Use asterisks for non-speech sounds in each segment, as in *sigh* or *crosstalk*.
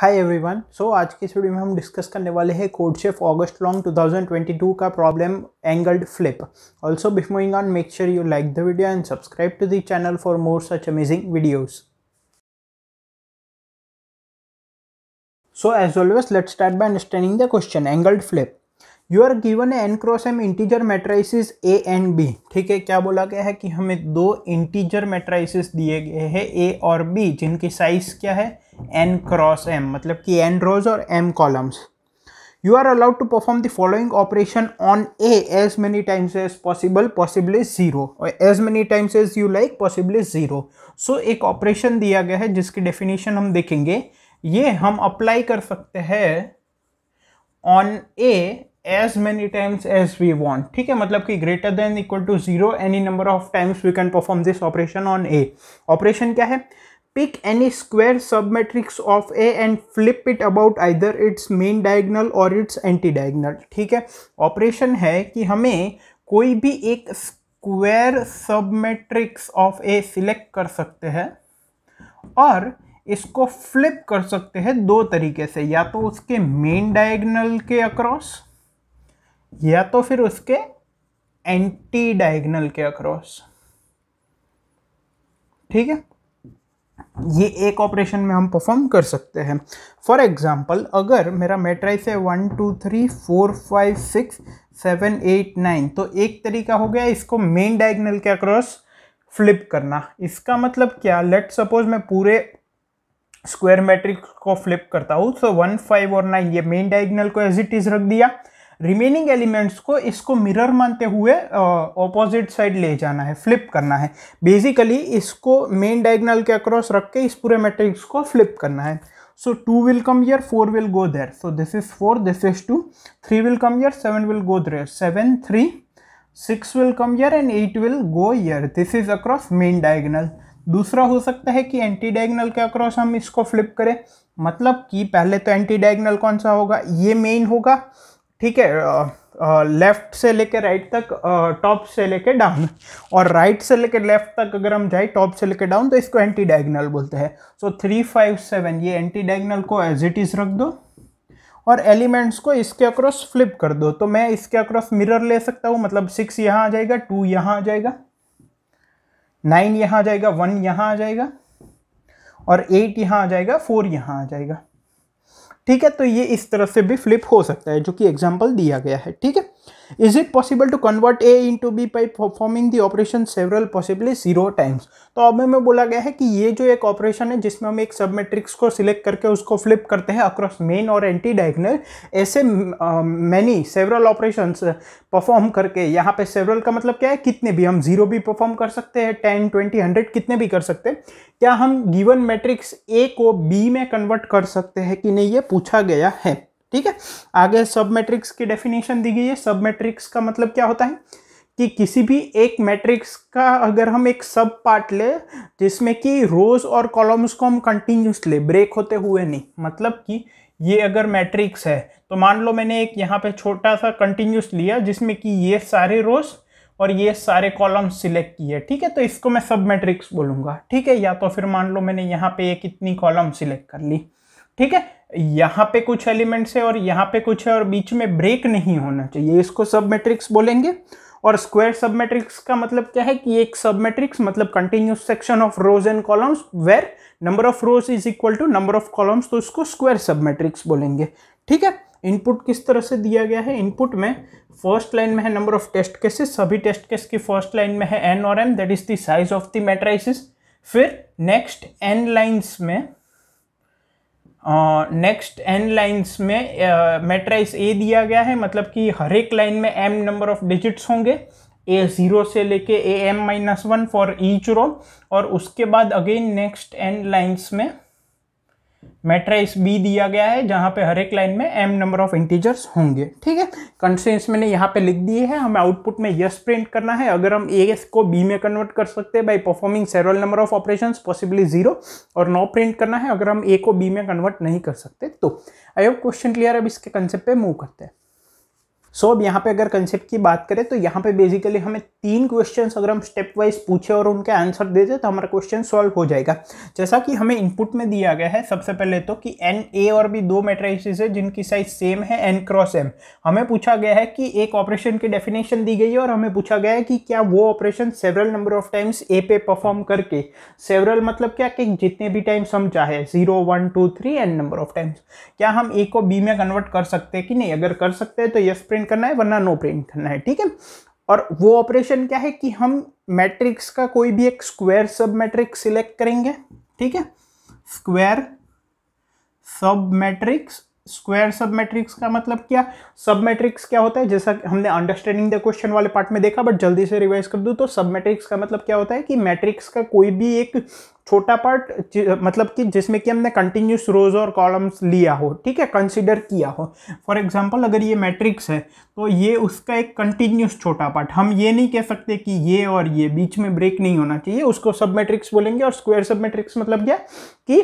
hi everyone so आज की इस वीडियो में हम डिस्कस करने वाले हैं कोड शेफ ऑगस्ट लॉन्ग 2022 का problem angled flip also before going on make sure you like the video and subscribe to the channel for more such amazing videos so as always let's start by understanding the question angled flip you are given N cross M integer matrices A and B ठीक है क्या बोला गया है कि हमें दो integer matrices दिए गए हैं ए और बी जिनकी साइज क्या है एन क्रॉस एम मतलब कि एन रोज और M columns you are allowed to perform the following operation on A as many times as possible is zero और as many times as you like is zero so एक operation दिया गया है जिसकी definition हम देखेंगे ये हम अप्लाई कर सकते हैं on A as many times as we want ठीक है मतलब कि greater than equal to zero any number of times we can perform this operation on A operation क्या है Pick any square submatrix of A and flip it about either its main diagonal और its anti diagonal ठीक है operation है कि हमें कोई भी एक सब सबमेट्रिक्स ऑफ ए सिलेक्ट कर सकते हैं और इसको फ्लिप कर सकते हैं दो तरीके से या तो उसके मेन डायगनल के अक्रॉस या तो फिर उसके एंटी डायगनल के अक्रॉस ठीक है ये एक ऑपरेशन में हम परफॉर्म कर सकते हैं फॉर एग्ज़ाम्पल अगर मेरा मेट्राइस है one two three four five six seven eight nine तो एक तरीका हो गया इसको मेन डायगनल के अक्रॉस फ्लिप करना इसका मतलब क्या लेट सपोज मैं पूरे स्क्वायर मैट्रिक्स को फ्लिप करता हूँ सो वन फाइव और नाइन ये मेन डायगनल को एज इट इज़ रख दिया रिमेनिंग एलिमेंट्स को इसको मिरर मानते हुए ऑपोजिट साइड ले जाना है फ्लिप करना है बेसिकली इसको मेन डायगनल के अक्रॉस रख के इस पूरे मैट्रिक्स को फ्लिप करना है so two will come here four will go there so this is four this is two three will come here seven will go there seven three six will come here and eight will go here this is across main diagonal दूसरा हो सकता है कि anti diagonal के across हम इसको flip करें मतलब कि पहले तो एंटी डायगनल कौन सा होगा ये मेन होगा ठीक है लेफ़्ट से लेके राइट तक टॉप से लेके डाउन और राइट से लेके लेफ़्ट तक अगर हम जाए टॉप से लेकर डाउन तो इसको एंटी डायगनल बोलते हैं सो थ्री फाइव सेवन ये एंटी डायगनल को एज इट इज़ रख दो और एलिमेंट्स को इसके अक्रॉस फ्लिप कर दो तो मैं इसके अक्रॉस मिरर ले सकता हूँ मतलब सिक्स यहाँ आ जाएगा टू यहाँ आ जाएगा नाइन यहाँ आ जाएगा वन यहाँ आ जाएगा और एट यहाँ आ जाएगा फोर यहाँ आ जाएगा ठीक है तो ये इस तरह से भी फ्लिप हो सकता है जो कि एग्जाम्पल दिया गया है ठीक है is it possible to convert A into B by performing the operation several possibly zero times तो अब हमें बोला गया है कि ये जो एक ऑपरेशन है जिसमें हम एक सब मेट्रिक्स को सिलेक्ट करके उसको फ्लिप करते हैं अक्रॉस मेन और एंटी डायगनल ऐसे मैनी सेवरल ऑपरेशन परफॉर्म करके यहाँ पे सेवरल का मतलब क्या है कितने भी हम जीरो भी परफॉर्म कर सकते हैं टेन ट्वेंटी हंड्रेड कितने भी कर सकते हैं क्या हम गिवन मैट्रिक्स ए को बी में कन्वर्ट कर सकते हैं कि नहीं ये पूछा गया है ठीक है आगे सब मैट्रिक्स की डेफिनेशन दी गई है सब मैट्रिक्स का मतलब क्या होता है कि किसी भी एक मैट्रिक्स का अगर हम एक सब पार्ट ले जिसमें कि रोज और कॉलम्स को हम कंटिन्यूस ले ब्रेक होते हुए नहीं मतलब कि ये अगर मैट्रिक्स है तो मान लो मैंने एक यहाँ पे छोटा सा कंटिन्यूस लिया जिसमें कि ये सारे रोज और ये सारे कॉलम सिलेक्ट किए ठीक है तो इसको मैं सब मैट्रिक्स बोलूँगा ठीक है या तो फिर मान लो मैंने यहाँ पे एक इतनी कॉलम सिलेक्ट कर ली ठीक है यहाँ पे कुछ एलिमेंट्स है और यहाँ पे कुछ है और बीच में ब्रेक नहीं होना चाहिए इसको सब मैट्रिक्स बोलेंगे और स्क्वायर सब मैट्रिक्स का मतलब क्या है कि एक सब मैट्रिक्स मतलब continuous section of rows and columns where number of rows is equal to number of columns तो इसको स्क्वायर सब मैट्रिक्स बोलेंगे ठीक है इनपुट किस तरह से दिया गया है इनपुट में फर्स्ट लाइन में है नंबर ऑफ टेस्ट केसेस सभी टेस्ट केस की फर्स्ट लाइन में है एन और M that is the size of the matrices फिर नेक्स्ट एन लाइन्स में नेक्स्ट एन लाइन्स में मेट्राइस uh, ए दिया गया है मतलब कि हर एक लाइन में एम नंबर ऑफ डिजिट्स होंगे ए ज़ीरो से लेके A M minus one for each row और उसके बाद अगेन नेक्स्ट एन लाइन्स में मैट्राइस बी दिया गया है जहाँ पे हर एक लाइन में एम नंबर ऑफ इंटीजर्स होंगे ठीक है कंसेंस मैंने यहाँ पे लिख दिए हैं हमें आउटपुट में यस प्रिंट करना है अगर हम ए एस को बी में कन्वर्ट कर सकते हैं by performing several number of operation possibly zero और नो प्रिंट करना है अगर हम ए को बी में कन्वर्ट नहीं कर सकते तो आई होप क्वेश्चन क्लियर अब इसके कंसेप्ट मूव करते हैं सो so, अब यहाँ पे अगर कंसेप्ट की बात करें तो यहाँ पे बेसिकली हमें तीन क्वेश्चंस अगर हम स्टेप वाइज पूछे और उनके आंसर दे दें तो हमारा क्वेश्चन सॉल्व हो जाएगा जैसा कि हमें इनपुट में दिया गया है सबसे पहले तो कि एन ए और बी दो मेट्राइसिस है जिनकी साइज सेम है एन क्रॉस एम हमें पूछा गया है कि एक ऑपरेशन की डेफिनेशन दी गई है और हमें पूछा गया है कि क्या वो operation several number of times A पे परफॉर्म करके सेवरल मतलब क्या कि जितने भी टाइम्स हम चाहे zero one two three N number of times क्या हम ए को बी में कन्वर्ट कर सकते हैं कि नहीं अगर कर सकते हैं तो यस प्रिंट प्रिंट करना है वरना नो प्रिंट करना है ठीक है और वो ऑपरेशन क्या है कि हम मैट्रिक्स का कोई भी एक स्क्वायर सब मैट्रिक्स सिलेक्ट करेंगे ठीक है स्क्वायर सब मैट्रिक्स स्क्वायर सब मैट्रिक्स का मतलब क्या सब मैट्रिक्स क्या होता है जैसा हमने अंडरस्टैंडिंग द क्वेश्चन वाले पार्ट में देखा बट जल्दी से रिवाइज कर दूँ तो सब मैट्रिक्स का मतलब क्या होता है कि मैट्रिक्स का कोई भी एक छोटा पार्ट मतलब कि जिसमें कि हमने कंटिन्यूस रोज और कॉलम्स लिया हो ठीक है कंसिडर किया हो फॉर एग्जाम्पल अगर ये मैट्रिक्स है तो ये उसका एक कंटिन्यूस छोटा पार्ट हम ये नहीं कह सकते कि ये और ये बीच में ब्रेक नहीं होना चाहिए उसको सब मैट्रिक्स बोलेंगे और स्क्वायर सब मैट्रिक्स मतलब क्या कि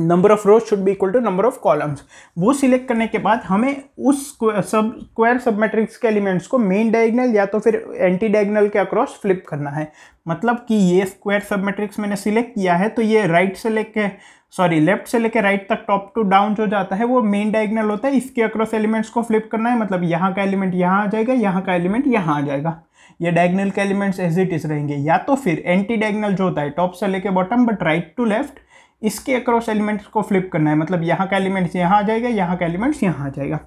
number of rows should be equal to number of columns वो सिलेक्ट करने के बाद हमें उस सब स्क्वायर सब मैट्रिक्स के एलिमेंट्स को मेन डायगनल या तो फिर एंटी डायगनल के अक्रॉस फ्लिप करना है मतलब कि ये स्क्वायर सब मैट्रिक्स मैंने सिलेक्ट किया है तो ये राइट से लेके सॉरी लेफ्ट से लेके राइट तक टॉप टू डाउन जो जाता है वो मेन डायगनल होता है इसके अक्रॉस एलिमेंट्स को फ्लिप करना है मतलब यहाँ का एलिमेंट यहाँ आ जाएगा यहाँ का एलिमेंट यहाँ आ जाएगा ये डायगनल के एलिमेंट्स एज इट इज रहेंगे या तो फिर एंटी डायगनल जो होता है टॉप से लेके bottom but right to left इसके अक्रॉस एलिमेंट्स को फ्लिप करना है मतलब यहाँ का एलिमेंट्स यहाँ आ जाएगा यहाँ का एलिमेंट्स यहाँ आ जाएगा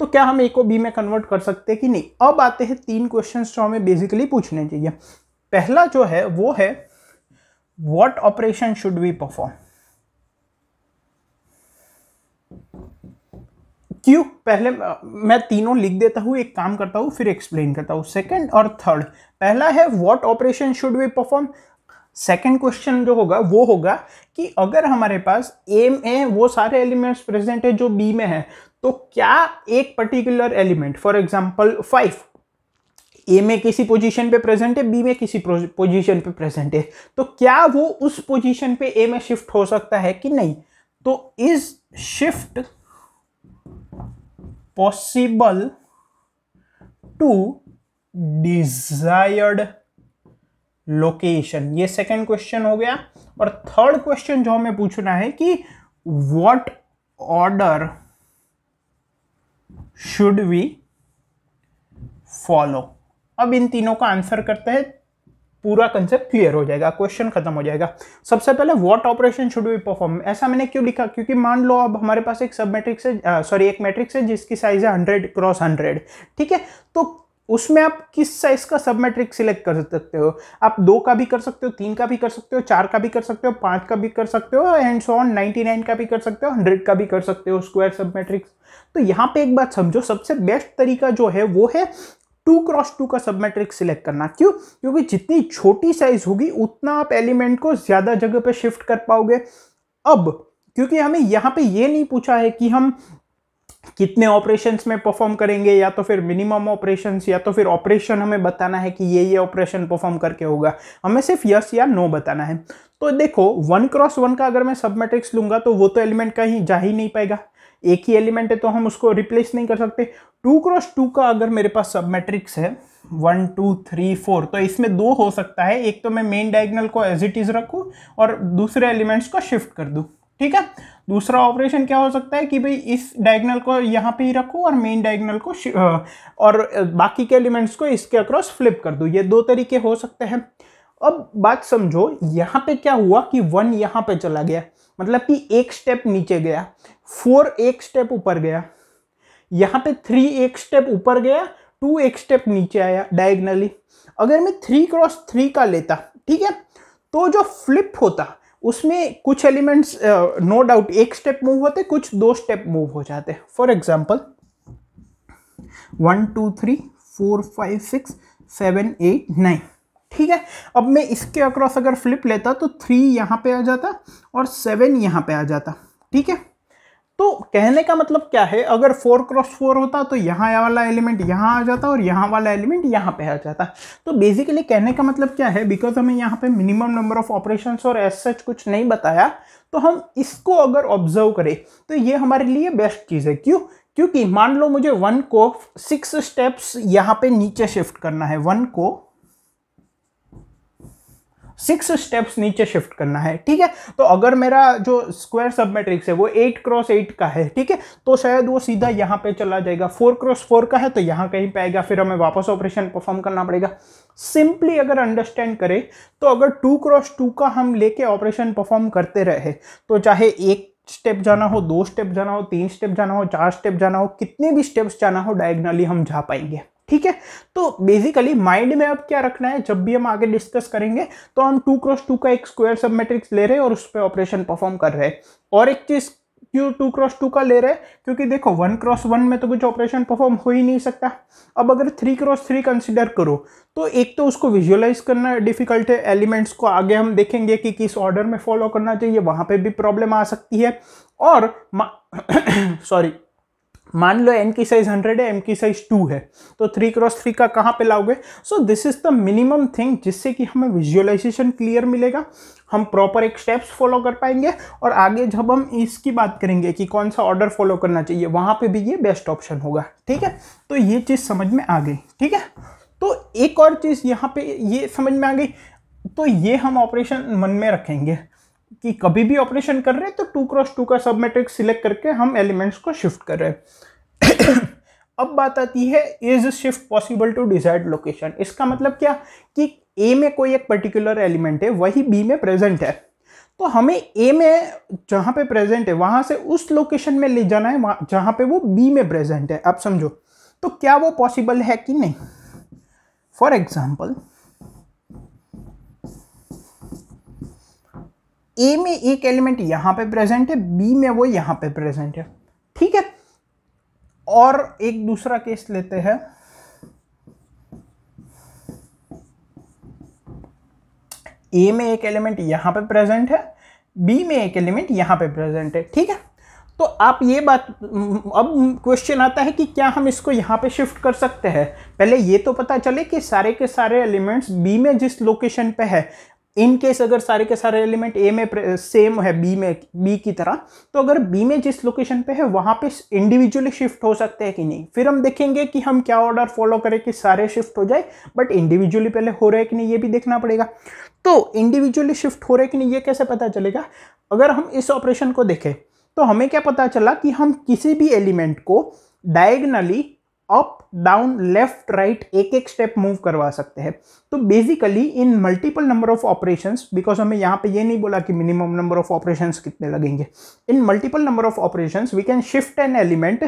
तो क्या हम ए को बी में कन्वर्ट कर सकते हैं कि नहीं अब आते हैं तीन क्वेश्चन जो हमें बेसिकली पूछने चाहिए पहला जो है वो है what operation should we perform क्यों पहले मैं तीनों लिख देता हूँ एक काम करता हूँ फिर एक्सप्लेन करता हूँ सेकंड और थर्ड पहला है what operation should we perform second question जो होगा वो होगा कि अगर हमारे पास ए में वो सारे एलिमेंट्स प्रेजेंट है जो बी में है तो क्या एक particular element for example five A में किसी पोजीशन पे प्रेजेंट है बी में किसी पोजीशन पे प्रेजेंट है तो क्या वो उस पोजीशन पे ए में शिफ्ट हो सकता है कि नहीं तो is shift possible to desired location ये सेकेंड क्वेश्चन हो गया और थर्ड क्वेश्चन जो हमें पूछना है कि what order should we follow अब इन तीनों का आंसर करते हैं पूरा कंसेप्ट क्लियर हो जाएगा क्वेश्चन खत्म हो जाएगा सबसे पहले what operation should we perform ऐसा मैंने क्यों लिखा क्योंकि मान लो अब हमारे पास एक सब मैट्रिक्स है सॉरी एक मैट्रिक्स है जिसकी साइज है हंड्रेड क्रॉस हंड्रेड ठीक है तो उसमें आप किस साइज का सब मैट्रिक सिलेक्ट कर सकते हो आप दो का भी कर सकते हो तीन का भी कर सकते हो चार का भी कर सकते हो पांच का भी कर सकते हो and so on ninety nine का भी कर सकते हो हंड्रेड का भी कर सकते हो स्क्वायर सब मैट्रिक्स तो यहाँ पे एक बात समझो सबसे बेस्ट तरीका जो है वो है टू क्रॉस टू का सब मैट्रिक सिलेक्ट करना क्यों क्योंकि जितनी छोटी साइज होगी उतना आप एलिमेंट को ज़्यादा जगह पर शिफ्ट कर पाओगे अब क्योंकि हमें यहाँ पे ये नहीं पूछा है कि हम कितने ऑपरेशंस में परफॉर्म करेंगे या तो फिर मिनिमम ऑपरेशंस या तो फिर ऑपरेशन हमें बताना है कि ये ये ऑपरेशन परफॉर्म करके होगा हमें सिर्फ यस या नो बताना है तो देखो वन क्रॉस वन का अगर मैं सब मैट्रिक्स लूंगा तो वो तो एलिमेंट कहीं जा ही नहीं पाएगा एक ही एलिमेंट है तो हम उसको रिप्लेस नहीं कर सकते टू क्रॉस टू का अगर मेरे पास सब मैट्रिक्स है वन टू थ्री फोर तो इसमें दो हो सकता है एक तो मैं मेन डायगनल को एज इट इज़ रखूँ और दूसरे एलिमेंट्स को शिफ्ट कर दूँ ठीक है दूसरा ऑपरेशन क्या हो सकता है कि भाई इस डायगनल को यहाँ पे ही रखो और मेन डायगनल को और बाकी के एलिमेंट्स को इसके अक्रॉस फ्लिप कर दो ये दो तरीके हो सकते हैं अब बात समझो यहाँ पे क्या हुआ कि वन यहाँ पे चला गया मतलब कि एक स्टेप नीचे गया फोर एक स्टेप ऊपर गया यहाँ पे थ्री एक स्टेप ऊपर गया टू एक स्टेप नीचे आया डायगनली अगर मैं थ्री क्रॉस थ्री का लेता ठीक है तो जो फ्लिप होता उसमें कुछ एलिमेंट्स नो डाउट एक स्टेप मूव होते कुछ दो स्टेप मूव हो जाते हैं for example one two three four five six seven eight nine ठीक है अब मैं इसके अक्रॉस अगर फ्लिप लेता तो थ्री यहाँ पे आ जाता और सेवन यहाँ पे आ जाता ठीक है तो कहने का मतलब क्या है अगर फोर क्रॉस फोर होता तो यहाँ वाला एलिमेंट यहाँ आ जाता और यहाँ वाला एलिमेंट यहाँ पे आ जाता तो बेसिकली कहने का मतलब क्या है बिकॉज हमें यहाँ पे मिनिमम नंबर ऑफ ऑपरेशन और एस सच कुछ नहीं बताया तो हम इसको अगर ऑब्जर्व करें तो ये हमारे लिए बेस्ट चीज़ है क्यों क्योंकि मान लो मुझे वन को सिक्स स्टेप्स यहाँ पे नीचे शिफ्ट करना है वन को सिक्स स्टेप्स नीचे शिफ्ट करना है ठीक है तो अगर मेरा जो स्क्वायर सब है वो एट क्रॉस एट का है ठीक है तो शायद वो सीधा यहाँ पे चला जाएगा फोर क्रॉस फोर का है तो यहाँ कहीं पे आएगा फिर हमें वापस ऑपरेशन परफॉर्म करना पड़ेगा सिंपली अगर अंडरस्टैंड करें तो अगर टू क्रॉस टू का हम लेके ऑपरेशन परफॉर्म करते रहे तो चाहे एक स्टेप जाना हो दो स्टेप जाना हो तीन स्टेप जाना हो चार स्टेप जाना हो कितने भी स्टेप्स जाना हो डायग्नली हम जा पाएंगे ठीक है तो बेसिकली माइंड में अब क्या रखना है जब भी हम आगे डिस्कस करेंगे तो हम टू क्रॉस टू का एक स्क्वायर सब मैट्रिक्स ले रहे हैं और उस पर ऑपरेशन परफॉर्म कर रहे हैं और एक चीज़ क्यों टू क्रॉस टू का ले रहे हैं क्योंकि देखो वन क्रॉस वन में तो कुछ ऑपरेशन परफॉर्म हो ही नहीं सकता अब अगर थ्री क्रॉस थ्री कंसिडर करो तो एक तो उसको विजुअलाइज करना डिफिकल्ट है एलिमेंट्स को आगे हम देखेंगे कि किस ऑर्डर में फॉलो करना चाहिए वहाँ पे भी प्रॉब्लम आ सकती है और सॉरी *coughs* मान लो एन की साइज हंड्रेड है एम की साइज टू है तो थ्री क्रॉस थ्री का कहाँ पे लाओगे so this is the minimum thing जिससे कि हमें विजुअलाइजेशन क्लियर मिलेगा हम प्रॉपर एक स्टेप्स फॉलो कर पाएंगे और आगे जब हम इसकी बात करेंगे कि कौन सा ऑर्डर फॉलो करना चाहिए वहाँ पे भी ये बेस्ट ऑप्शन होगा ठीक है तो ये चीज़ समझ में आ गई ठीक है तो एक और चीज़ यहाँ पे ये समझ में आ गई तो ये हम ऑपरेशन मन में रखेंगे कि कभी भी ऑपरेशन कर रहे हैं तो टू क्रॉस टू का सब मैट्रिक्स सिलेक्ट करके हम एलिमेंट्स को शिफ्ट कर रहे हैं अब बात आती है is shift possible to desired location इसका मतलब क्या कि ए में कोई एक पर्टिकुलर एलिमेंट है वही बी में प्रेजेंट है तो हमें ए में जहाँ पे प्रेजेंट है वहाँ से उस लोकेशन में ले जाना है जहाँ पे वो बी में प्रेजेंट है आप समझो तो क्या वो पॉसिबल है कि नहीं फॉर एग्जाम्पल ए में एक एलिमेंट यहां पे प्रेजेंट है बी में वो यहां पे प्रेजेंट है ठीक है और एक दूसरा केस लेते हैं ए में एक एलिमेंट यहां पे प्रेजेंट है बी में एक एलिमेंट यहां पे प्रेजेंट है ठीक है तो आप ये बात अब क्वेश्चन आता है कि क्या हम इसको यहां पे शिफ्ट कर सकते हैं पहले ये तो पता चले कि सारे के सारे एलिमेंट्स बी में जिस लोकेशन पे है इन केस अगर सारे के सारे एलिमेंट ए में सेम है बी में बी की तरह तो अगर बी में जिस लोकेशन पे है वहाँ पे इंडिविजुअली शिफ्ट हो सकते हैं कि नहीं फिर हम देखेंगे कि हम क्या ऑर्डर फॉलो करें कि सारे शिफ्ट हो जाए बट इंडिविजुअली पहले हो रहे कि नहीं ये भी देखना पड़ेगा तो इंडिविजुअली शिफ्ट हो रहे कि नहीं ये कैसे पता चलेगा अगर हम इस ऑपरेशन को देखें तो हमें क्या पता चला कि हम किसी भी एलिमेंट को diagonally up down left right एक एक स्टेप मूव करवा सकते हैं तो basically in multiple number of operations because हमें यहाँ पे ये नहीं बोला कि मिनिमम नंबर ऑफ ऑपरेशंस कितने लगेंगे in multiple number of operations we can shift an element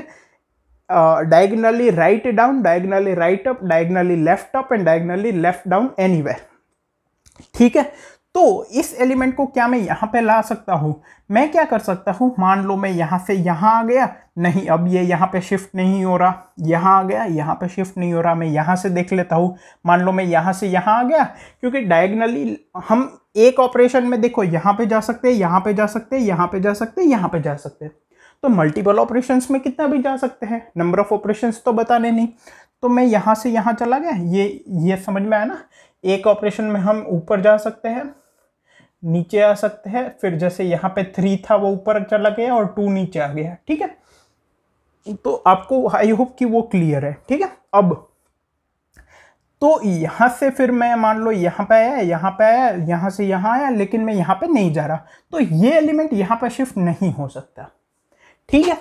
diagonally right down diagonally right up diagonally left up and diagonally left down any ठीक है तो इस एलिमेंट को क्या मैं यहाँ पे ला सकता हूँ मैं क्या कर सकता हूँ मान लो मैं यहाँ से यहाँ आ गया नहीं अब ये यहाँ पे शिफ्ट नहीं हो रहा यहाँ आ गया यहाँ पे शिफ्ट नहीं हो रहा मैं यहाँ से देख लेता हूँ मान लो मैं यहाँ से यहाँ आ गया क्योंकि डायगनली हम एक ऑपरेशन में देखो यहाँ पे जा सकते हैं यहाँ पे जा सकते हैं यहाँ पे जा सकते हैं यहाँ पे जा सकते हैं तो मल्टीपल ऑपरेशन में कितना भी जा सकते हैं नंबर ऑफ ऑपरेशन तो बताने नहीं तो मैं यहाँ से यहाँ चला गया ये ये समझ में आया ना एक ऑपरेशन में हम ऊपर जा सकते हैं नीचे आ सकते हैं फिर जैसे यहाँ पे थ्री था वो ऊपर चला गया और टू नीचे आ गया ठीक है तो आपको आई होप कि वो क्लियर है ठीक है अब तो यहाँ से फिर मैं मान लो यहाँ पे आया यहाँ पे आया यहाँ से यहाँ आया लेकिन मैं यहाँ पे नहीं जा रहा तो ये एलिमेंट यहाँ पे शिफ्ट नहीं हो सकता ठीक है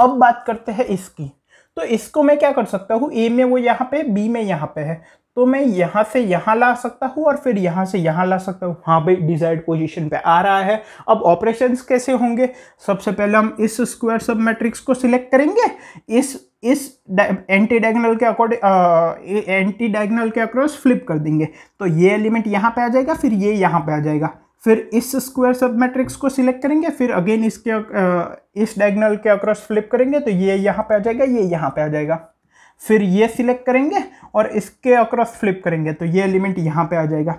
अब बात करते हैं इसकी तो इसको मैं क्या कर सकता हूँ ए में वो यहाँ पे बी में यहाँ पे है तो मैं यहाँ से यहाँ ला सकता हूँ और फिर यहाँ से यहाँ ला सकता हूँ हाँ भाई डिजायर्ड पोजीशन पे आ रहा है अब ऑपरेशंस कैसे होंगे सबसे पहले हम इस स्क्वायर सब मैट्रिक्स को सिलेक्ट करेंगे इस इस एंटी डायगनल के अकॉर्डिंग एंटी डायगनल के अक्रॉस फ्लिप कर देंगे तो ये एलिमेंट यहाँ पे आ जाएगा फिर ये यहाँ पर आ जाएगा फिर इस स्क्वायर सब मैट्रिक्स को सिलेक्ट करेंगे फिर अगेन इसके आ, इस डायगनल के अक्रॉस फ्लिप करेंगे तो ये यहाँ पर आ जाएगा ये यहाँ पे आ जाएगा फिर ये सिलेक्ट करेंगे और इसके अक्रॉस फ्लिप करेंगे तो ये एलिमेंट यहाँ पे आ जाएगा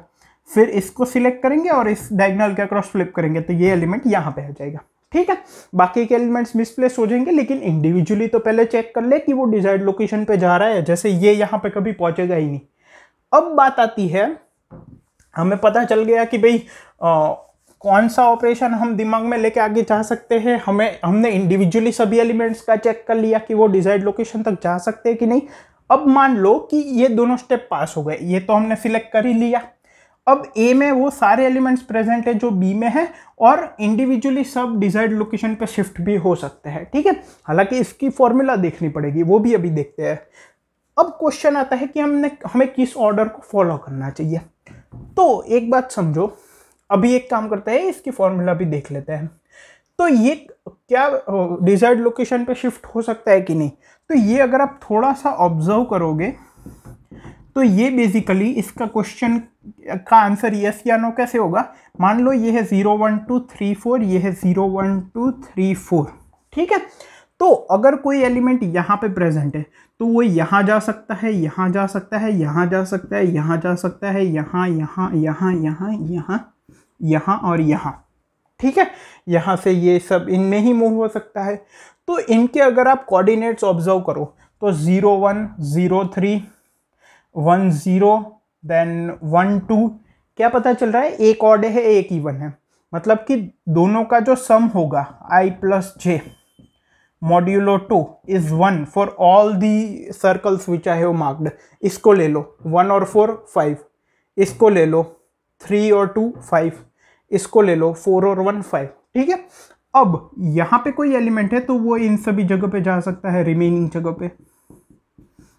फिर इसको सिलेक्ट करेंगे और इस डायगनल के अक्रॉस फ्लिप करेंगे तो ये एलिमेंट यहाँ पे आ जाएगा ठीक है बाकी के एलिमेंट्स मिसप्लेस हो जाएंगे लेकिन इंडिविजुअली तो पहले चेक कर ले कि वो डिजायर्ड लोकेशन पे जा रहा है जैसे ये यहाँ पे कभी पहुँचेगा ही नहीं अब बात आती है हमें पता चल गया कि भाई कौन सा ऑपरेशन हम दिमाग में लेके आगे जा सकते हैं हमें हमने इंडिविजुअली सभी एलिमेंट्स का चेक कर लिया कि वो डिजाइड लोकेशन तक जा सकते हैं कि नहीं अब मान लो कि ये दोनों स्टेप पास हो गए ये तो हमने सिलेक्ट कर ही लिया अब ए में वो सारे एलिमेंट्स प्रेजेंट है जो बी में है और इंडिविजुअली सब डिजाइड लोकेशन पे शिफ्ट भी हो सकते हैं ठीक है हालांकि इसकी फॉर्मूला देखनी पड़ेगी वो भी अभी देखते हैं अब क्वेश्चन आता है कि हमने हमें किस ऑर्डर को फॉलो करना चाहिए तो एक बात समझो अभी एक काम करते हैं इसकी फॉर्मूला भी देख लेते हैं तो ये क्या डिजायर्ड लोकेशन पे शिफ्ट हो सकता है कि नहीं तो ये अगर आप थोड़ा सा ऑब्जर्व करोगे तो ये बेसिकली इसका क्वेश्चन का आंसर यस या नो कैसे होगा मान लो ये है zero one two three four ये है zero one two three four ठीक है तो अगर कोई एलिमेंट यहाँ पे प्रेजेंट है तो वो यहाँ जा सकता है यहाँ जा सकता है यहाँ जा सकता है यहाँ जा सकता है यहाँ यहाँ यहाँ यहाँ यहाँ यहाँ और यहाँ ठीक है यहाँ से ये सब इनमें ही मूव हो सकता है तो इनके अगर आप कोऑर्डिनेट्स ऑब्जर्व करो तो zero one zero three one zero then one two क्या पता चल रहा है एक ऑड है एक इवन है मतलब कि दोनों का जो सम होगा I plus J modulo two is one for all the circles which I have marked इसको ले लो वन और फोर फाइव इसको ले लो थ्री और टू फाइव इसको ले लो फोर और वन फाइव ठीक है अब यहाँ पे कोई एलिमेंट है तो वो इन सभी जगह पे जा सकता है रिमेनिंग जगह पे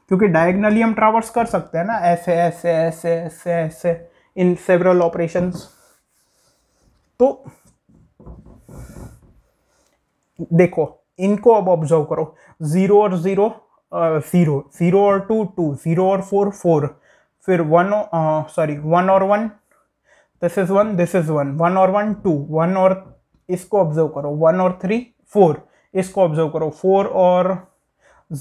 क्योंकि डायगनली हम ट्रावर्स कर सकते हैं ना ऐसे ऐसे ऐसे ऐसे ऐसे इन सेवरल ऑपरेशन तो देखो इनको अब ऑब्जर्व करो ज़ीरो और ज़ीरो ज़ीरो ज़ीरो और टू टू ज़ीरो और फोर फोर फिर वन सॉरी वन और one this is one this is one one और वन टू वन और इसको ऑब्जर्व करो वन और थ्री फोर इसको ऑब्जर्व करो फोर और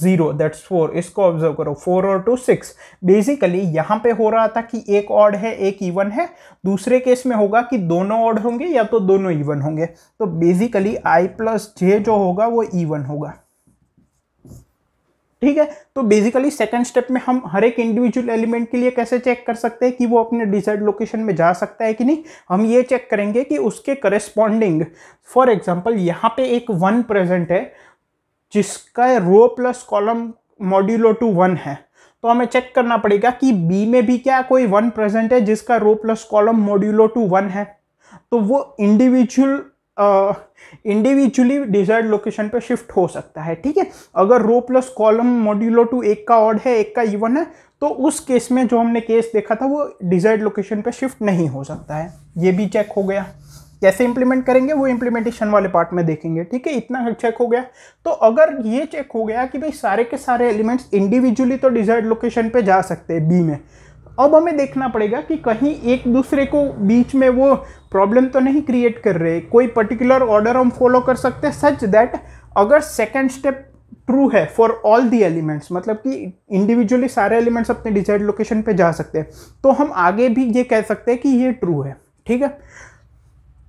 जीरो दैट्स फोर इसको ऑब्जर्व करो फोर और टू सिक्स बेसिकली यहाँ पे हो रहा था कि एक ऑड है एक इवन है दूसरे केस में होगा कि दोनों ऑड होंगे या तो दोनों इवन होंगे तो बेसिकली आई प्लस जे जो होगा वो इवन होगा ठीक है तो बेसिकली सेकंड स्टेप में हम हर एक इंडिविजुअल एलिमेंट के लिए कैसे चेक कर सकते हैं कि वो अपने डिसाइड लोकेशन में जा सकता है कि नहीं हम ये चेक करेंगे कि उसके करेस्पॉन्डिंग फॉर एग्जाम्पल यहाँ पे एक वन प्रेजेंट है जिसका row plus column modulo two one है तो हमें चेक करना पड़ेगा कि बी में भी क्या कोई वन प्रेजेंट है जिसका row plus column modulo two one है तो वो इंडिविजुअल इंडिविजुअली डिजायर्ड लोकेशन पे शिफ्ट हो सकता है ठीक है अगर row plus column modulo two एक का ऑड है एक का इवन है तो उस केस में जो हमने केस देखा था वो डिजायर्ड लोकेशन पे शिफ्ट नहीं हो सकता है ये भी चेक हो गया कैसे इंप्लीमेंट करेंगे वो इम्प्लीमेंटेशन वाले पार्ट में देखेंगे ठीक है इतना चेक हो गया तो अगर ये चेक हो गया कि भाई सारे के सारे एलिमेंट्स इंडिविजुअली तो डिजायर्ड लोकेशन पे जा सकते हैं बी में अब हमें देखना पड़ेगा कि कहीं एक दूसरे को बीच में वो प्रॉब्लम तो नहीं क्रिएट कर रहे कोई पर्टिकुलर ऑर्डर हम फॉलो कर सकते हैं सच दैट अगर सेकेंड स्टेप ट्रू है फॉर ऑल दी एलिमेंट्स मतलब कि इंडिविजुअली सारे एलिमेंट्स अपने डिजाइड लोकेशन पे जा सकते हैं तो हम आगे भी ये कह सकते हैं कि ये ट्रू है ठीक है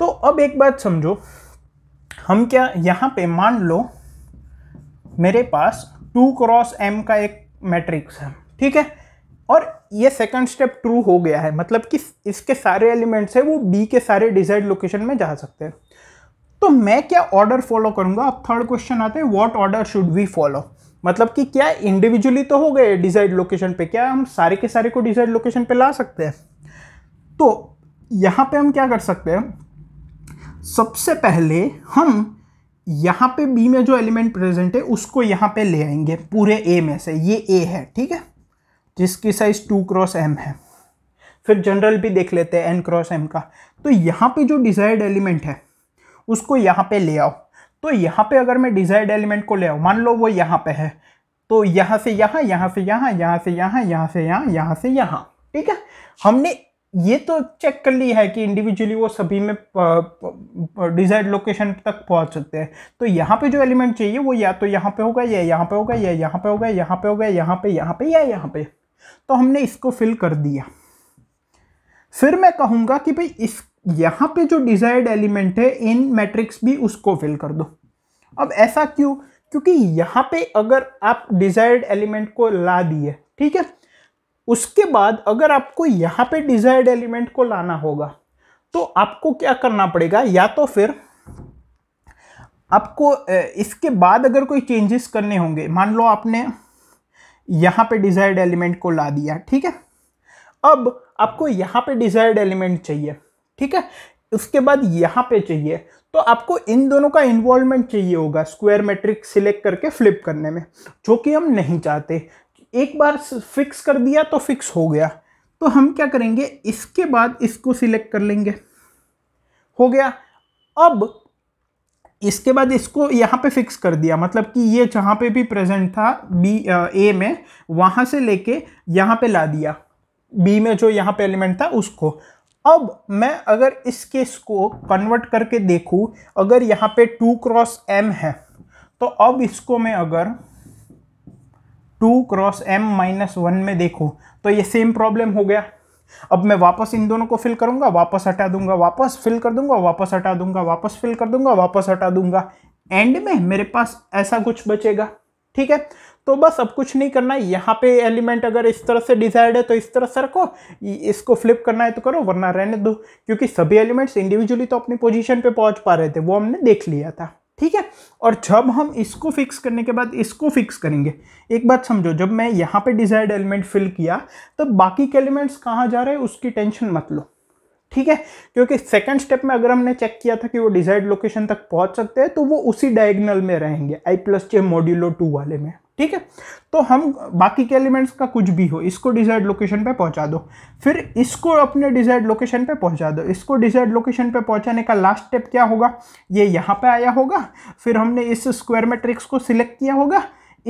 तो अब एक बात समझो हम क्या यहाँ पे मान लो मेरे पास टू क्रॉस एम का एक मैट्रिक्स है ठीक है और ये सेकंड स्टेप ट्रू हो गया है मतलब कि इसके सारे एलिमेंट्स हैं वो बी के सारे डिजायर्ड लोकेशन में जा सकते हैं तो मैं क्या ऑर्डर फॉलो करूंगा अब थर्ड क्वेश्चन आते हैं what order should we follow मतलब कि क्या इंडिविजुअली तो हो गए डिजायर्ड लोकेशन पे क्या हम सारे के सारे को डिजायर्ड लोकेशन पे ला सकते हैं तो यहाँ पे हम क्या कर सकते हैं सबसे पहले हम यहाँ पे बी में जो एलिमेंट प्रेजेंट है उसको यहाँ पे ले आएंगे पूरे ए में से ये ए है ठीक है जिसकी साइज़ टू क्रॉस एम है फिर जनरल भी देख लेते हैं एन क्रॉस एम का तो यहाँ पे जो डिज़ायर्ड एलिमेंट है उसको यहाँ पे ले आओ तो यहाँ पे अगर मैं डिज़ायर्ड एलिमेंट को ले आओ मान लो वो यहाँ पे है तो यहाँ से यहाँ यहाँ से यहाँ यहाँ से यहाँ यहाँ से यहाँ यहाँ से यहाँ ठीक है हमने ये तो चेक कर लिया है कि इंडिविजुअली वो सभी में डिजायर्ड लोकेशन तक पहुंच सकते हैं तो यहाँ पे जो एलिमेंट चाहिए वो या तो यहाँ पे होगा या यहाँ पे होगा या यहाँ पे होगा यहाँ पे होगा यहाँ पे यहाँ पे या यहाँ पे तो हमने इसको फिल कर दिया फिर मैं कहूंगा कि भाई इस यहां पे जो डिजायर्ड एलिमेंट है इन मैट्रिक्स भी उसको फिल कर दो अब ऐसा क्यों क्योंकि यहां पे अगर आप डिजायर्ड एलिमेंट को ला दिए ठीक है उसके बाद अगर आपको यहां पे डिजायर्ड एलिमेंट को लाना होगा तो आपको क्या करना पड़ेगा या तो फिर आपको इसके बाद अगर कोई चेंजेस करने होंगे मान लो आपने यहां पे डिजायर्ड एलिमेंट को ला दिया ठीक है अब आपको यहां पे डिजायर्ड एलिमेंट चाहिए ठीक है उसके बाद यहां पे चाहिए तो आपको इन दोनों का इन्वॉल्वमेंट चाहिए होगा स्क्वायर मैट्रिक सिलेक्ट करके फ्लिप करने में जो कि हम नहीं चाहते एक बार फिक्स कर दिया तो फिक्स हो गया तो हम क्या करेंगे इसके बाद इसको सिलेक्ट कर लेंगे हो गया अब इसके बाद इसको यहाँ पे फिक्स कर दिया मतलब कि ये जहाँ पे भी प्रेजेंट था बी ए में वहाँ से लेके यहाँ पे ला दिया बी में जो यहाँ पे एलिमेंट था उसको अब मैं अगर इस केस को कन्वर्ट करके देखूँ अगर यहाँ पे टू क्रॉस एम है तो अब इसको मैं अगर two cross M minus one में देखूँ तो ये सेम प्रॉब्लम हो गया अब मैं वापस इन दोनों को फिल करूंगा वापस हटा दूंगा वापस फिल कर दूंगा वापस हटा दूंगा वापस फिल कर दूंगा वापस हटा दूंगा एंड में मेरे पास ऐसा कुछ बचेगा ठीक है तो बस अब कुछ नहीं करना है यहाँ पे एलिमेंट अगर इस तरह से डिजायर्ड है तो इस तरह से रखो इसको फ्लिप करना है तो करो वरना रहने दो क्योंकि सभी एलिमेंट्स इंडिविजुअली तो अपनी पोजीशन पे पहुंच पा रहे थे वो हमने देख लिया था ठीक है और जब हम इसको फिक्स करने के बाद इसको फिक्स करेंगे एक बात समझो जब मैं यहाँ पे डिजायर्ड एलिमेंट फिल किया तब तो बाकी के एलिमेंट्स कहाँ जा रहे हैं उसकी टेंशन मत लो ठीक है क्योंकि सेकंड स्टेप में अगर हमने चेक किया था कि वो डिजायर्ड लोकेशन तक पहुंच सकते हैं तो वो उसी डायगनल में रहेंगे I plus J modulo two वाले में ठीक है तो हम बाकी के एलिमेंट्स का कुछ भी हो इसको डिजायर्ड लोकेशन पे पहुंचा दो फिर इसको अपने डिजायर्ड लोकेशन पे पहुंचा दो इसको डिजायर्ड लोकेशन पे पहुंचाने का लास्ट स्टेप क्या होगा ये यहाँ पे आया होगा फिर हमने इस स्क्वायर मैट्रिक्स को सिलेक्ट किया होगा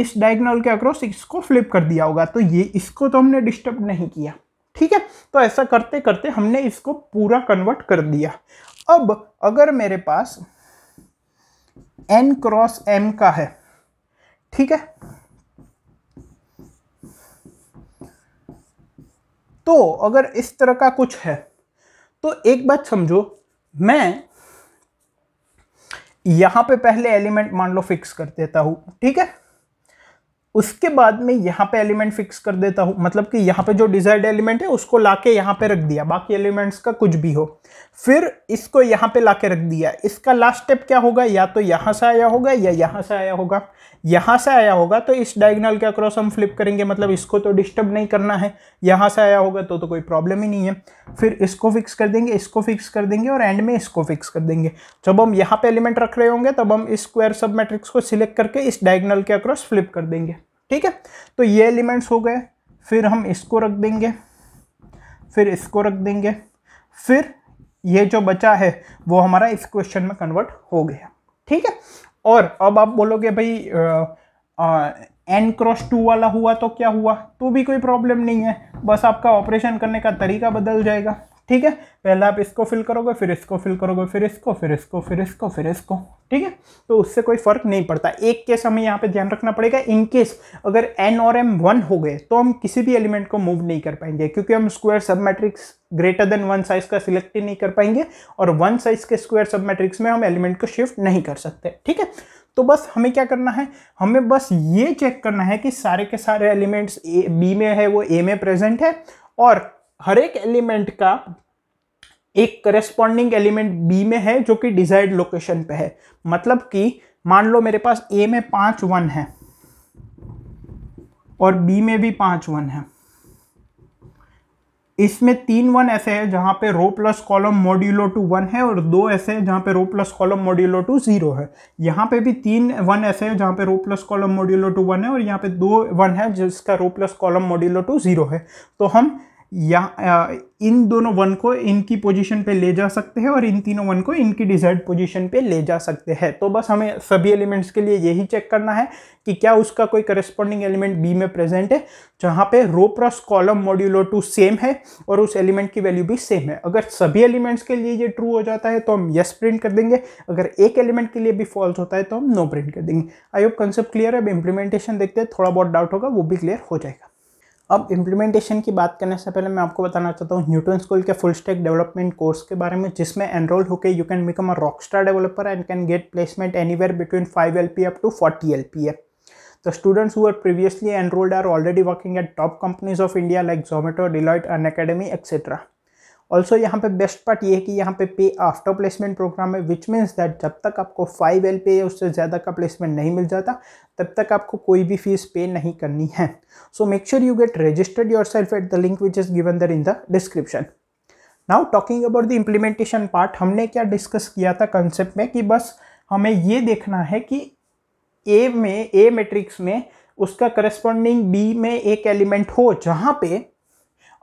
इस डायगनल के अक्रॉस इसको फ्लिप कर दिया होगा तो ये इसको तो हमने डिस्टर्ब नहीं किया ठीक है तो ऐसा करते करते हमने इसको पूरा कन्वर्ट कर दिया अब अगर मेरे पास एन क्रॉस एम का है ठीक है तो अगर इस तरह का कुछ है तो एक बात समझो मैं यहां पे पहले एलिमेंट मान लो फिक्स कर देता हूं ठीक है उसके बाद में यहां पे एलिमेंट फिक्स कर देता हूं मतलब कि यहां पे जो डिजायर्ड एलिमेंट है उसको लाके यहां पे रख दिया बाकी एलिमेंट्स का कुछ भी हो फिर इसको यहां पे लाके रख दिया इसका लास्ट स्टेप क्या होगा या तो यहां से आया होगा या यहां से आया होगा यहाँ से आया होगा तो इस डायगनल के अक्रॉस हम फ्लिप करेंगे मतलब इसको तो डिस्टर्ब नहीं करना है यहाँ से आया होगा तो तो कोई प्रॉब्लम ही नहीं है फिर इसको फिक्स कर देंगे इसको फिक्स कर देंगे और एंड में इसको फिक्स कर देंगे जब हम यहाँ पे एलिमेंट रख रहे होंगे तब हम इस स्क्वायर सब मैट्रिक्स को सिलेक्ट करके इस डायगनल के अक्रॉस फ्लिप कर देंगे ठीक है तो ये एलिमेंट्स हो गए फिर हम इसको रख देंगे फिर इसको रख देंगे फिर ये जो बचा है वो हमारा इस क्वेश्चन में कन्वर्ट हो गया ठीक है और अब आप बोलोगे भाई एन क्रॉस टू वाला हुआ तो क्या हुआ तो भी कोई प्रॉब्लम नहीं है बस आपका ऑपरेशन करने का तरीका बदल जाएगा ठीक है पहले आप इसको फिल करोगे फिर इसको फिल करोगे फिर इसको फिर इसको फिर इसको फिर इसको ठीक है तो उससे कोई फर्क नहीं पड़ता एक केस हमें यहाँ पे ध्यान रखना पड़ेगा इन केस अगर एन और एम वन हो गए तो हम किसी भी एलिमेंट को मूव नहीं कर पाएंगे क्योंकि हम स्क्वायर सब matrix greater than one size का सिलेक्ट ही नहीं कर पाएंगे और वन साइज के स्क्वायर सब मैट्रिक्स में हम एलिमेंट को शिफ्ट नहीं कर सकते ठीक है तो बस हमें क्या करना है हमें बस ये चेक करना है कि सारे के सारे एलिमेंट्स ए बी में है वो ए में प्रेजेंट है और हर एक एलिमेंट का एक करेस्पॉन्डिंग एलिमेंट बी में है जो कि डिजायर्ड लोकेशन पे है मतलब कि मान लो मेरे पास ए में पांच वन है और बी में भी पांच वन है इसमें तीन वन ऐसे हैं जहां पे row plus column modulo two one है और दो ऐसे हैं जहां पे row plus column modulo two zero है यहाँ पे भी तीन वन ऐसे हैं जहां पे row plus column modulo two one है और यहाँ पे दो वन है जिसका row plus column modulo two zero है तो हम या इन दोनों वन को इनकी पोजीशन पे ले जा सकते हैं और इन तीनों वन को इनकी डिजायर्ड पोजीशन पे ले जा सकते हैं तो बस हमें सभी एलिमेंट्स के लिए यही चेक करना है कि क्या उसका कोई करस्पॉन्डिंग एलिमेंट बी में प्रेजेंट है जहाँ पे row cross column modulo two same है और उस एलिमेंट की वैल्यू भी सेम है अगर सभी एलिमेंट्स के लिए ये ट्रू हो जाता है तो हम येस प्रिंट कर देंगे अगर एक एलिमेंट के लिए भी फॉल्स होता है तो हम नो प्रिंट कर देंगे आई होप कंसेप्ट क्लियर है अब इम्प्लीमेंटेशन देखते हैं थोड़ा बहुत डाउट होगा वो भी क्लियर हो जाएगा अब इम्प्लीमेंटेशन की बात करने से पहले मैं आपको बताना चाहता हूँ न्यूटन स्कूल के फुल स्टैक डेवलपमेंट कोर्स के बारे में जिसमें एनरोल होकर you can become a rock star developer and can get placement anywhere between five L P up to forty L P of the students हुआ previously enrolled are already working at top companies of India like Zomato Zomato, अन An etcetera also यहाँ पे best part ये है कि यहाँ पे पे आफ्टर प्लेसमेंट प्रोग्राम है विच मीन्स दैट जब तक आपको फाइव एल पे या उससे ज़्यादा का प्लेसमेंट नहीं मिल जाता तब तक आपको कोई भी फीस पे नहीं करनी है so make sure you get registered yourself at the link which is given there in the description now talking about the implementation part हमने क्या डिस्कस किया था कंसेप्ट में कि बस हमें ये देखना है कि ए में ए मेट्रिक्स में उसका करस्पॉन्डिंग बी में एक एलिमेंट हो जहाँ पे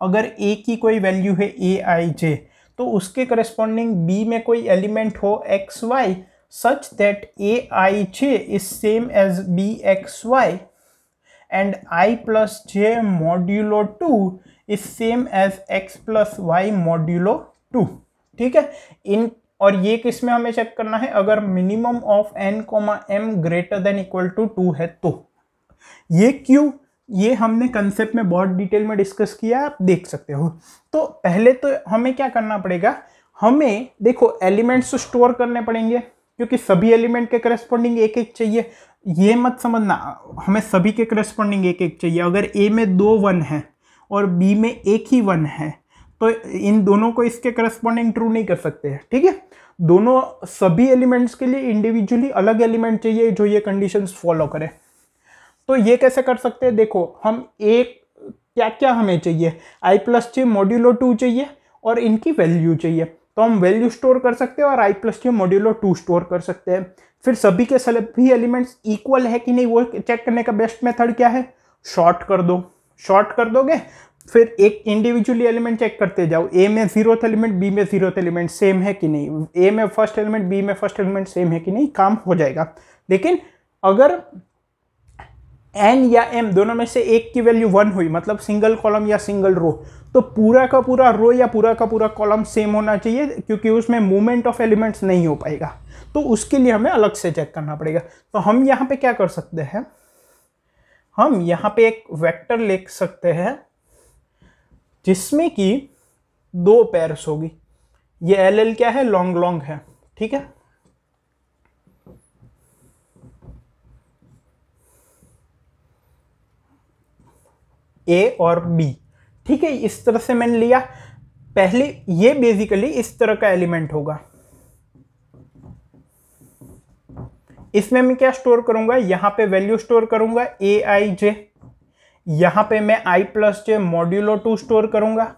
अगर ए की कोई वैल्यू है ए आई जे तो उसके करस्पॉन्डिंग बी में कोई एलिमेंट हो X Y such that A I J is same as B X Y and I plus J modulo two is same as X plus Y modulo two ठीक है इन और ये किस में हमें चेक करना है अगर minimum of N comma M greater than equal to two है तो ये क्यों ये हमने कंसेप्ट में बहुत डिटेल में डिस्कस किया आप देख सकते हो तो पहले तो हमें क्या करना पड़ेगा हमें देखो एलिमेंट्स स्टोर तो करने पड़ेंगे क्योंकि सभी एलिमेंट के करस्पॉन्डिंग एक एक चाहिए ये मत समझना हमें सभी के करस्पॉन्डिंग एक एक चाहिए अगर ए में दो वन है और बी में एक ही वन है तो इन दोनों को इसके करस्पॉन्डिंग ट्रू नहीं कर सकते हैं ठीक है दोनों सभी एलिमेंट्स के लिए इंडिविजुअली अलग एलिमेंट चाहिए जो ये कंडीशंस फॉलो करें तो ये कैसे कर सकते हैं देखो हम एक क्या क्या हमें चाहिए आई प्लस चाहिए मॉड्यूलो टू चाहिए और इनकी वैल्यू चाहिए तो हम वैल्यू स्टोर कर सकते हैं और आई प्लस चाहिए मॉड्यूलो टू स्टोर कर सकते हैं फिर सभी के सभी एलिमेंट्स इक्वल है कि नहीं वो चेक करने का बेस्ट मेथड क्या है शॉर्ट कर दो शॉर्ट कर दोगे फिर एक इंडिविजुअली एलिमेंट चेक करते जाओ ए में थे एलिमेंट बी में थे एलिमेंट सेम है कि नहीं ए में फर्स्ट एलिमेंट बी में फर्स्ट एलिमेंट सेम है कि नहीं काम हो जाएगा लेकिन अगर एन या एम दोनों में से एक की वैल्यू वन हुई मतलब सिंगल कॉलम या सिंगल रो तो पूरा का पूरा रो या पूरा का पूरा कॉलम सेम होना चाहिए क्योंकि उसमें मूवमेंट ऑफ एलिमेंट्स नहीं हो पाएगा तो उसके लिए हमें अलग से चेक करना पड़ेगा तो हम यहाँ पे क्या कर सकते हैं हम यहाँ पे एक वेक्टर लिख सकते हैं जिसमें कि दो पैर्स होगी ये एल एल क्या है लॉन्ग लॉन्ग है ठीक है ए और बी ठीक है इस तरह से मैंने लिया पहले ये बेसिकली इस तरह का एलिमेंट होगा इसमें मैं क्या स्टोर करूंगा यहां पे वैल्यू स्टोर करूंगा ए आई जे यहां पे मैं I plus J modulo two store करूंगा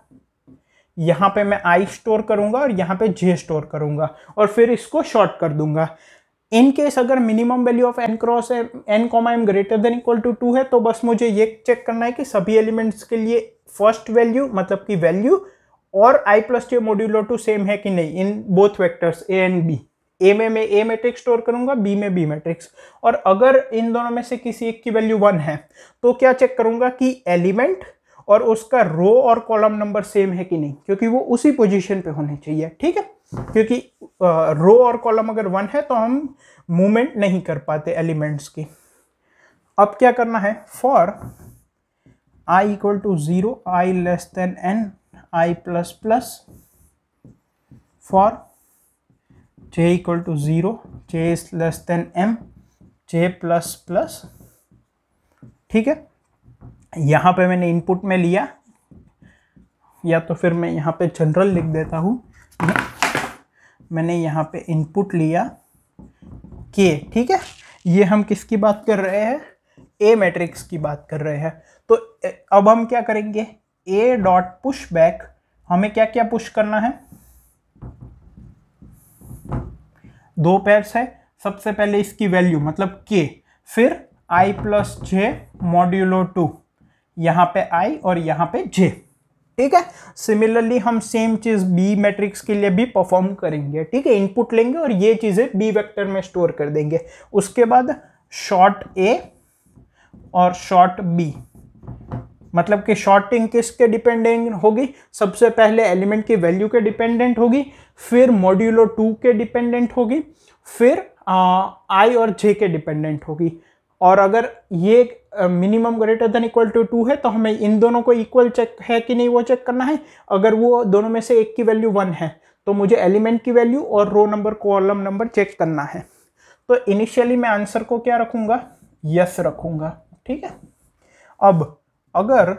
यहां पे मैं आई स्टोर करूंगा और यहां पे जे स्टोर करूंगा और फिर इसको शॉर्ट कर दूंगा इन केस अगर minimum value of N cross N comma M greater than equal to two है तो बस मुझे ये चेक करना है कि सभी एलिमेंट्स के लिए फर्स्ट वैल्यू मतलब कि वैल्यू और I plus T modulo two same है कि नहीं in both vectors A and B A में मैं ए मैट्रिक्स स्टोर करूंगा बी में बी मैट्रिक्स और अगर इन दोनों में से किसी एक की वैल्यू वन है तो क्या चेक करूंगा कि एलिमेंट और उसका रो और कॉलम नंबर सेम है कि नहीं क्योंकि वो उसी पोजिशन पे होने चाहिए ठीक है क्योंकि रो और कॉलम अगर वन है तो हम मूवमेंट नहीं कर पाते एलिमेंट्स की अब क्या करना है for I equal to zero I less than N I plus plus for j equal to zero j is less than m j plus plus ठीक है यहाँ पे मैंने इनपुट में लिया या तो फिर मैं यहाँ पे जनरल लिख देता हूँ मैंने यहाँ पे इनपुट लिया के ठीक है ये हम किसकी बात कर रहे हैं ए मैट्रिक्स की बात कर रहे हैं तो अब हम क्या करेंगे ए डॉट पुश बैक हमें क्या क्या पुश करना है दो पैर्स है सबसे पहले इसकी वैल्यू मतलब के फिर I plus J modulo two यहाँ पे आई और यहाँ पे जे ठीक है सिमिलरली हम सेम चीज़ बी मैट्रिक्स के लिए भी परफॉर्म करेंगे ठीक है इनपुट लेंगे और ये चीज़ें बी वेक्टर में स्टोर कर देंगे उसके बाद शॉर्ट ए और शॉर्ट बी मतलब कि शॉर्टिंग किसके डिपेंडेंट होगी सबसे पहले एलिमेंट की वैल्यू के डिपेंडेंट होगी फिर मॉड्यूलो टू के डिपेंडेंट होगी फिर आ, आई और जे के डिपेंडेंट होगी और अगर ये minimum greater than equal to two है तो हमें इन दोनों को इक्वल चेक है कि नहीं वो चेक करना है अगर वो दोनों में से एक की वैल्यू वन है तो मुझे एलिमेंट की वैल्यू और row number column number check करना है तो इनिशियली मैं आंसर को क्या रखूंगा यस रखूंगा ठीक है अब अगर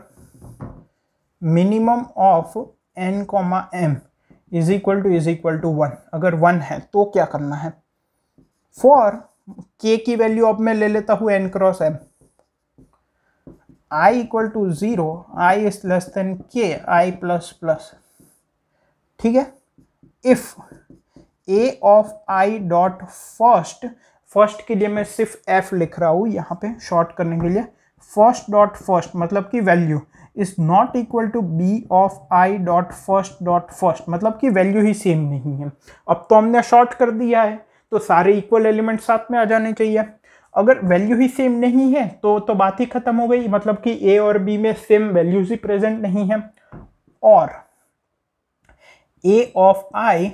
minimum of N comma M is equal to is equal to one अगर वन है तो क्या करना है फॉर के की वैल्यू अब मैं ले लेता हूँ N cross M I equal to zero I is less than K I plus plus ठीक है if A of I dot first first के लिए मैं सिर्फ एफ लिख रहा हूँ यहाँ पे शॉर्ट करने के लिए फर्स्ट डॉट फर्स्ट मतलब कि value is not equal to B of I dot first dot first मतलब कि वैल्यू ही सेम नहीं है अब तो हमने शॉर्ट कर दिया है तो सारे इक्वल एलिमेंट साथ में आ जाने चाहिए अगर वैल्यू ही सेम नहीं है तो तो बात ही खत्म हो गई मतलब कि ए और बी में सेम वैल्यूज ही प्रेजेंट नहीं है और A of I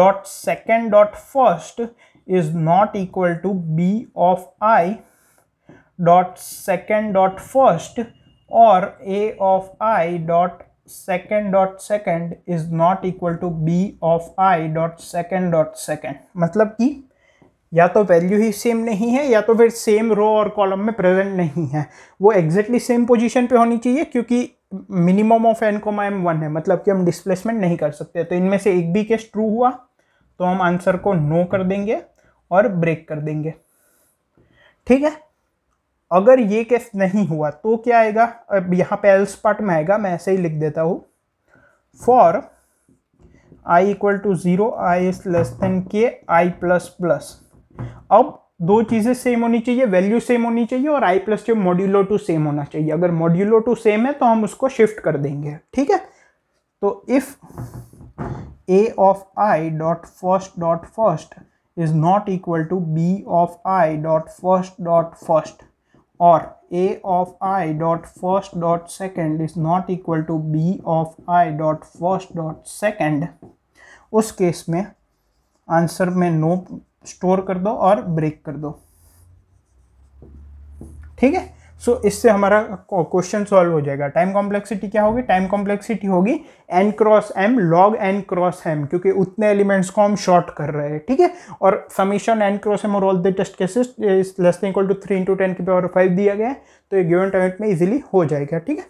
dot second dot first is not equal to B of I dot second dot first और A of I dot second dot second is not equal to B of I dot second dot second मतलब कि या तो value ही same नहीं है या तो फिर सेम रो और कॉलम में प्रेजेंट नहीं है वो एग्जैक्टली सेम पोजीशन पे होनी चाहिए क्योंकि minimum of N comma M one है मतलब कि हम डिस्प्लेसमेंट नहीं कर सकते तो इनमें से एक भी केस ट्रू हुआ तो हम आंसर को नो कर देंगे और ब्रेक कर देंगे ठीक है अगर ये केस नहीं हुआ तो क्या आएगा अब यहाँ पे एल्स पार्ट में आएगा मैं ऐसे ही लिख देता हूँ for I equal to zero I is less than K I plus plus अब दो चीज़ें सेम होनी चाहिए वैल्यू सेम होनी चाहिए और आई प्लस जो मॉड्यूलो टू सेम होना चाहिए अगर मॉड्यूलो टू सेम है तो हम उसको शिफ्ट कर देंगे ठीक है तो if A of I dot first dot first is not equal to B of I dot first dot first or a of i dot first dot second is not equal to b of i dot first dot second उस केस में answer में no no store कर दो और break कर दो ठीक है सो so, इससे हमारा क्वेश्चन सॉल्व हो जाएगा टाइम कॉम्प्लेक्सिटी क्या होगी टाइम कॉम्प्लेक्सिटी होगी N cross M log N cross M क्योंकि उतने एलिमेंट्स को हम शॉर्ट कर रहे हैं ठीक है और समीशन एन क्रॉस एम और all the test cases less than equal to three into ten की पावर फाइव दिया गया है तो ये गिवन टाइम में इजिली हो जाएगा ठीक है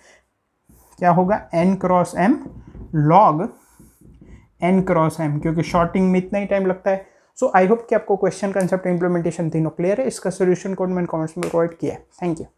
क्या होगा N cross M log N cross M क्योंकि शॉर्टिंग में इतना ही टाइम लगता है सो आई होप कि आपको क्वेश्चन कंसेप्ट इंप्लीमेंटेशन तीनों क्लियर है इसका सोल्यूशन कोड मैंने कॉमेंट्स में प्रोवाइड किया है थैंक यू